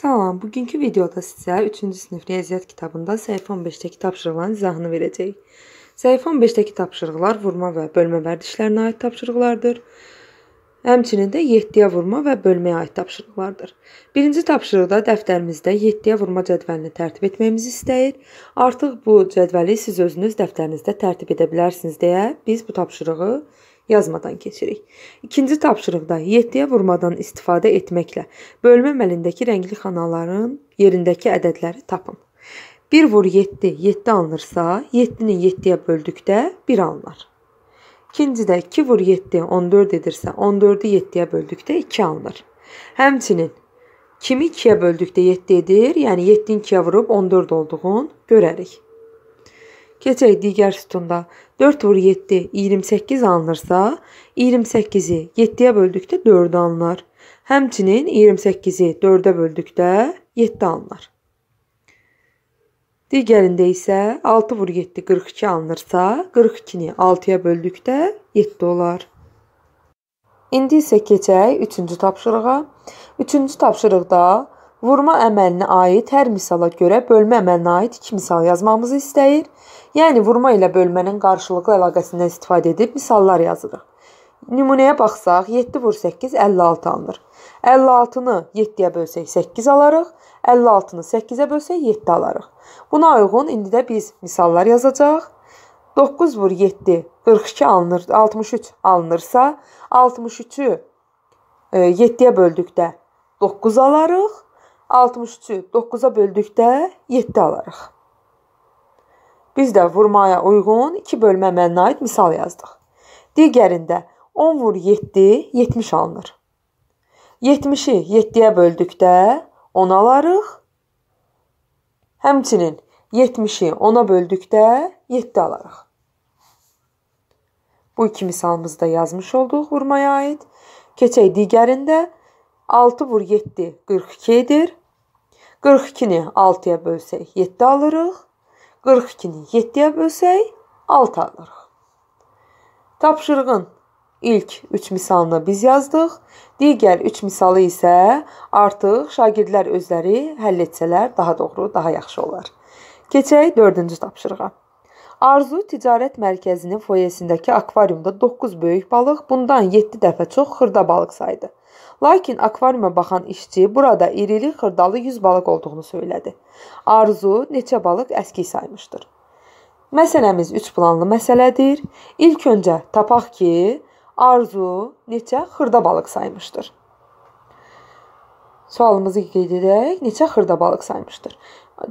Salam, bugünkü videoda sizə 3-cü sinif riyaziyyat kitabında səhifə 15-dəki tapşırıqların izahını verəcək. Səhifə 15-dəki tapşırıqlar vurma və bölmə vərdişlərinə aid tapşırıqlardır. Həmçinin də 7-yə vurma və bölməyə aid tapşırıqlardır. Birinci tapşırıqda dəftərimizdə 7-yə vurma cədvəlini tərtib etməyimizi istəyir. Artıq bu cədvəli siz özünüz dəftərinizdə tərtib edə bilərsiniz deyə biz bu tapşırığı yazmadan keçirik. İkinci tapşırıqda 7-yə vurmadan istifadə etməklə bölmə əməlindəki rəngli xanaların yerindəki ədədləri tapın. 1 vur 7, 7 alınırsa, 7-ni 7-yə böldükdə 1 alınır. İkincidə 2 vur 7, 14 edirsə, 14-ü 7-yə böldükdə 2 alınır. Həmçinin kimi 2-yə böldükdə 7 edir, yəni 7-ni 2-yə vurub 14 olduğunu görərik. Keçək digər sütunda. 4 vur 7 28 alınırsa, 28-i 7-yə böldükdə 4 alınır. Həmçinin 28-i 4-ə böldükdə 7 alınır. Digərində isə 6 vur 7 42 alınırsa, 42-ni 6-ya böldükdə 7 olar. İndi isə keçək 3-cü tapşırığa. 3-cü tapşırıqda Vurma əməlinə aid hər misala görə bölmə əməlinə aid iki misal yazmamızı istəyir. Yəni vurma ilə bölmənin qarşılıqlı əlaqəsindən istifadə edib misallar yazırıq. Nümunəyə baxsaq, 7 vur 8 56 alınır. 56-nı 7-yə bölsək 8 alarıq, 56-nı 8-ə bölsək 7 alarıq. Buna uyğun indi də biz misallar yazacağıq. 9 vur 7 42 alınır, 63 alınırsa, 63-ü 7-yə e, böldükdə 9 alarıq. 63-ü 9-a böldükdə 7 alarıq. Biz də vurmaya uyğun 2 bölmə mənə aid misal yazdıq. Digərində 10 vur 7 70 alınır. 70-i 7-yə böldükdə 10 alarıq. Həmçinin 70-i 10-a böldükdə 7 alarıq. Bu iki misalımızı da yazmış olduq vurmaya aid. Keçək digərində 6 vur 7 42 edir. 42-ni 6-ya bölsək 7 alırıq. 42-ni 7-yə bölsək 6 alırıq. Tapşırığın ilk 3 misalını biz yazdıq. Digər 3 misalı isə artıq şagirdlər özləri həll etsələr daha doğru, daha yaxşı olar. Keçək 4-cü tapşırığa. Arzu ticarət mərkəzinin foyesindəki akvariumda 9 böyük balıq, bundan 7 dəfə çox xırda balıq saydı. Lakin akvariuma baxan işçi burada irili xırdalı 100 balıq olduğunu söylədi. Arzu neçə balıq əski saymışdır. Məsələmiz 3 planlı məsələdir. İlk öncə tapaq ki, Arzu neçə xırda balıq saymışdır. Sualımızı qeyd edək. Neçə xırda balıq saymışdır?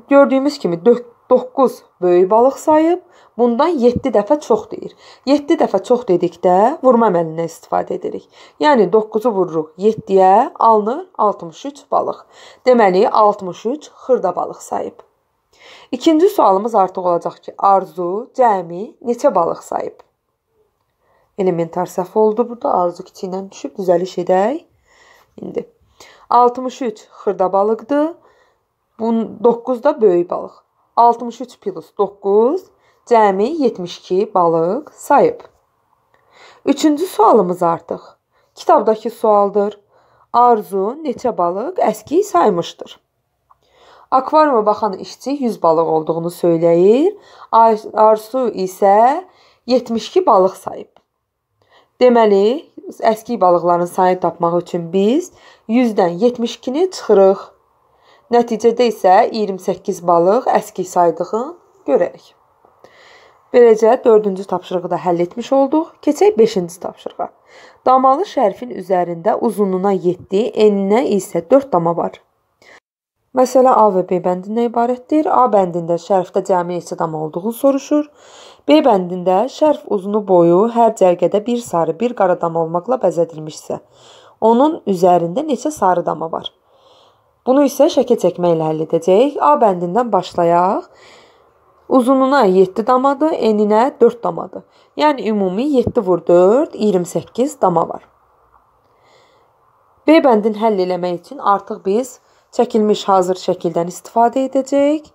Gördüyümüz kimi 4 9 böyük balıq sayıb, bundan 7 dəfə çox deyir. 7 dəfə çox dedikdə vurma əməlindən istifadə edirik. Yəni 9-u vururuq 7-yə, alınır 63 balıq. Deməli 63 xırda balıq sayıb. İkinci sualımız artıq olacaq ki, Arzu cəmi neçə balıq sayıb? Elementar səhv oldu burada. Arzu kiçiklə düşüb düzəliş edək. İndi 63 xırda balıqdır. Bunun 9 da böyük balıq. 63 plus 9 cəmi 72 balıq sayıb. Üçüncü sualımız artıq. Kitabdakı sualdır. Arzu neçə balıq əski saymışdır? Akvariuma baxan işçi 100 balıq olduğunu söyləyir. Arzu isə 72 balıq sayıb. Deməli, əski balıqların sayını tapmaq üçün biz 100-dən 72-ni çıxırıq. Nəticədə isə 28 balıq əskik saydığını görərik. Beləcə 4-cü tapşırığı da həll etmiş olduq. Keçək 5-ci tapşırığa. Damalı şərfin üzərində uzunluğuna 7, eninə isə 4 dama var. Məsələ A və B bəndindən ibarətdir. A bəndində şərfdə cəmi neçə dama olduğunu soruşur. B bəndində şərf uzunu boyu hər cərgədə bir sarı, bir qara dama olmaqla bəzədilmişsə, onun üzərində neçə sarı dama var? Bunu isə şəkil çəkməklə həll edəcəyik. A bəndindən başlayaq. Uzununa 7 damadır, eninə 4 damadır. Yəni ümumi 7 vur 4, 28 dama var. B bəndini həll eləmək üçün artıq biz çəkilmiş hazır şəkildən istifadə edəcəyik.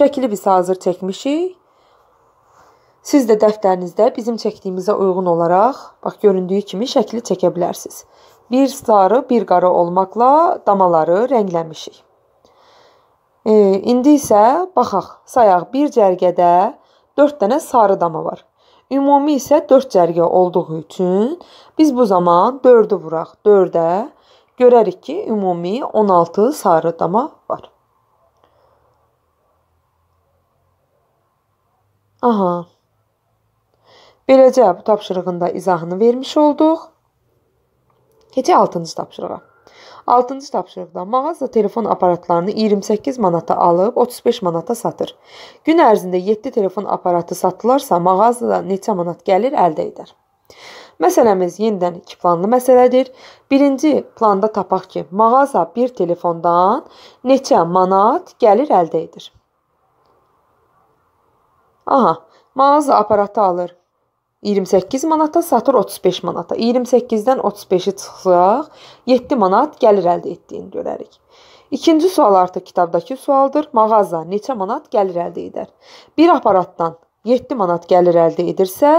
Şəkili biz hazır çəkmişik. Siz də dəftərinizdə bizim çəkdiyimizə uyğun olaraq, bax göründüyü kimi şəkli çəkə bilərsiniz. Bir sarı, bir qara olmaqla damaları rənglənmişik. E, indi isə baxaq, sayaq bir cərgədə 4 dənə sarı dama var. Ümumi isə 4 cərgə olduğu üçün biz bu zaman 4-ü vuraq 4-ə. Görərik ki, ümumi 16 sarı dama var. Aha. Beləcə bu tapşırığın da izahını vermiş olduq. Keçək 6-cı tapşırığa. 6-cı tapşırıqda mağaza telefon aparatlarını 28 manata alıb 35 manata satır. Gün ərzində 7 telefon aparatı satılarsa mağazada neçə manat gəlir əldə edər. Məsələmiz yenidən iki planlı məsələdir. Birinci planda tapaq ki, mağaza bir telefondan neçə manat gəlir əldə edir. Aha, mağaza aparatı alır 28 manata satır 35 manata. 28-dən 35-i çıxsaq, 7 manat gəlir əldə etdiyini görərik. İkinci sual artıq kitabdakı sualdır. Mağaza neçə manat gəlir əldə edər? Bir aparatdan 7 manat gəlir əldə edirsə,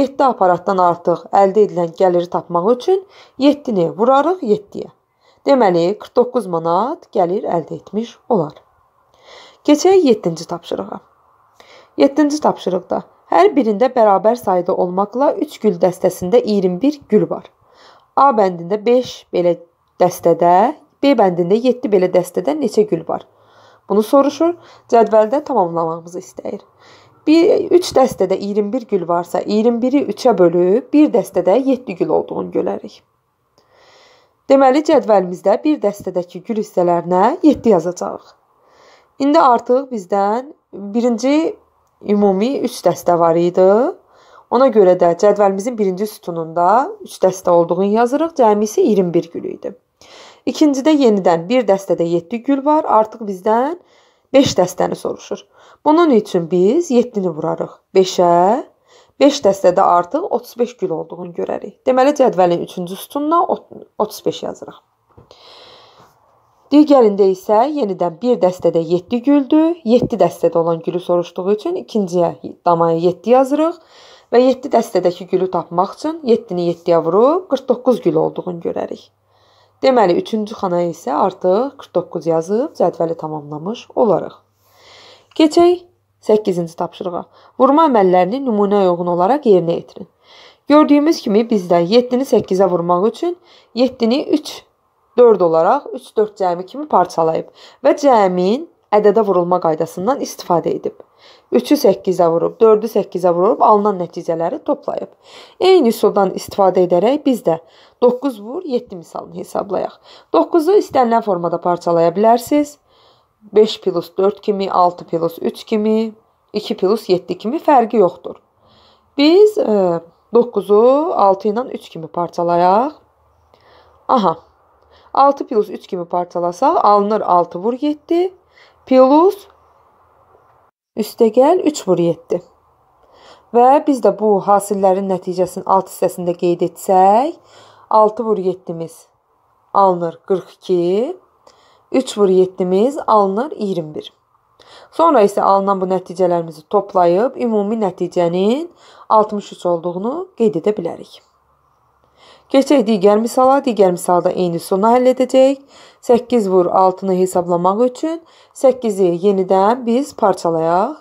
7 aparatdan artıq əldə edilən gəliri tapmaq üçün 7-ni vurarıq 7-yə. Deməli, 49 manat gəlir əldə etmiş olar. Keçək 7-ci tapşırığa. 7-ci tapşırıqda Hər birində bərabər sayda olmaqla 3 gül dəstəsində 21 gül var. A bəndində 5 belə dəstədə, B bəndində 7 belə dəstədə neçə gül var? Bunu soruşur, cədvəldə tamamlamağımızı istəyir. 1 3 dəstədə 21 gül varsa, 21-i 3-ə bölüb bir dəstədə 7 gül olduğunu görərik. Deməli cədvəlimizdə bir dəstədəki gül hissələrinə 7 yazacağıq. İndi artıq bizdən birinci ümumi 3 dəstə var idi. Ona görə də cədvəlimizin birinci sütununda 3 dəstə olduğunu yazırıq. Cəmisi 21 gül idi. İkincidə yenidən bir dəstədə 7 gül var. Artıq bizdən 5 dəstəni soruşur. Bunun üçün biz 7-ni vurarıq 5-ə. 5 dəstədə artıq 35 gül olduğunu görərik. Deməli cədvəlin 3-cü sütununa 35 yazırıq. Digərində isə yenidən bir dəstədə 7 güldür. 7 dəstədə olan gülü soruşduğu üçün ikinciyə damaya 7 yazırıq və 7 dəstədəki gülü tapmaq üçün 7-ni 7-yə vurub 49 gül olduğunu görərik. Deməli, 3-cü xanaya isə artıq 49 yazıb cədvəli tamamlamış olarıq. Keçək 8-ci tapşırığa. Vurma əməllərini nümunəyə uyğun olaraq yerinə yetirin. Gördüyümüz kimi bizdə 7-ni 8-ə vurmaq üçün 7-ni 3 4 olaraq 3-4 cəmi kimi parçalayıb və cəmin ədədə vurulma qaydasından istifadə edib. 3-ü 8-ə vurub, 4-ü 8-ə vurub alınan nəticələri toplayıb. Eyni üsuldan istifadə edərək biz də 9 vur 7 misalını hesablayaq. 9-u istənilən formada parçalaya bilərsiniz. 5 plus 4 kimi, 6 plus 3 kimi, 2 plus 7 kimi fərqi yoxdur. Biz 9-u e, 6 ilə 3 kimi parçalayaq. Aha, 6 plus 3 kimi parçalasaq alınır 6 vur 7 plus üstəgəl 3 vur 7. Və biz də bu hasillərin nəticəsini alt hissəsində qeyd etsək, 6 vur 7-miz alınır 42, 3 vur 7-miz alınır 21. Sonra isə alınan bu nəticələrimizi toplayıb ümumi nəticənin 63 olduğunu qeyd edə bilərik. Keçək digər misala, digər misalda eyni üsulla həll edəcəyik. 8 vur 6-nı hesablamaq üçün 8-i yenidən biz parçalayaq.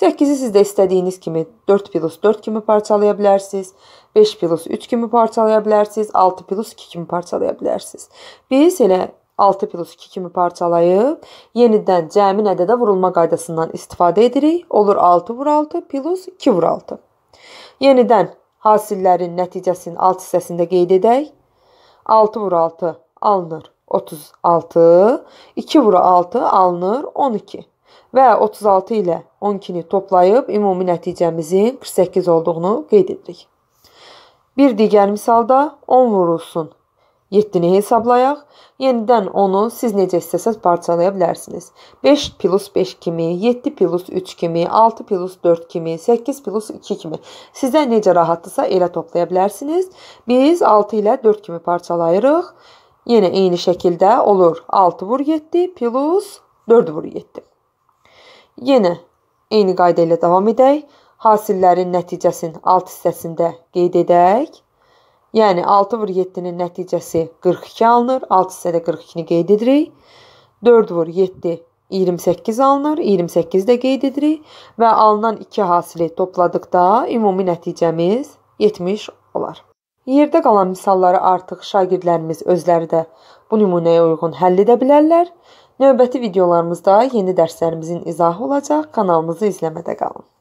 8-i siz də istədiyiniz kimi 4 plus 4 kimi parçalaya bilərsiniz. 5 plus 3 kimi parçalaya bilərsiniz. 6 plus 2 kimi parçalaya bilərsiniz. Biz elə 6 plus 2 kimi parçalayıb yenidən cəmin ədədə vurulma qaydasından istifadə edirik. Olur 6 vur 6 plus 2 vur 6. Yenidən Hasillərin nəticəsinin alt hissəsində qeyd edək. 6 vur 6 alınır 36, 2 vur 6 alınır 12 və 36 ilə 12-ni toplayıb ümumi nəticəmizin 48 olduğunu qeyd edirik. Bir digər misalda 10 vurulsun 7-ni hesablayaq. Yenidən onu siz necə istəsəz parçalaya bilərsiniz. 5 plus 5 kimi, 7 plus 3 kimi, 6 plus 4 kimi, 8 plus 2 kimi. Sizə necə rahatdırsa elə toplaya bilərsiniz. Biz 6 ilə 4 kimi parçalayırıq. Yenə eyni şəkildə olur. 6 vur 7 plus 4 vur 7. Yenə eyni qayda ilə davam edək. Hasillərin nəticəsini alt hissəsində qeyd edək. Yəni 6 vur 7-nin nəticəsi 42 alınır. 6 hissədə 42-ni qeyd edirik. 4 vur 7 28 alınır. 28 də qeyd edirik və alınan 2 hasili topladıqda ümumi nəticəmiz 70 olar. Yerdə qalan misalları artıq şagirdlərimiz özləri də bu nümunəyə uyğun həll edə bilərlər. Növbəti videolarımızda yeni dərslərimizin izahı olacaq. Kanalımızı izləmədə qalın.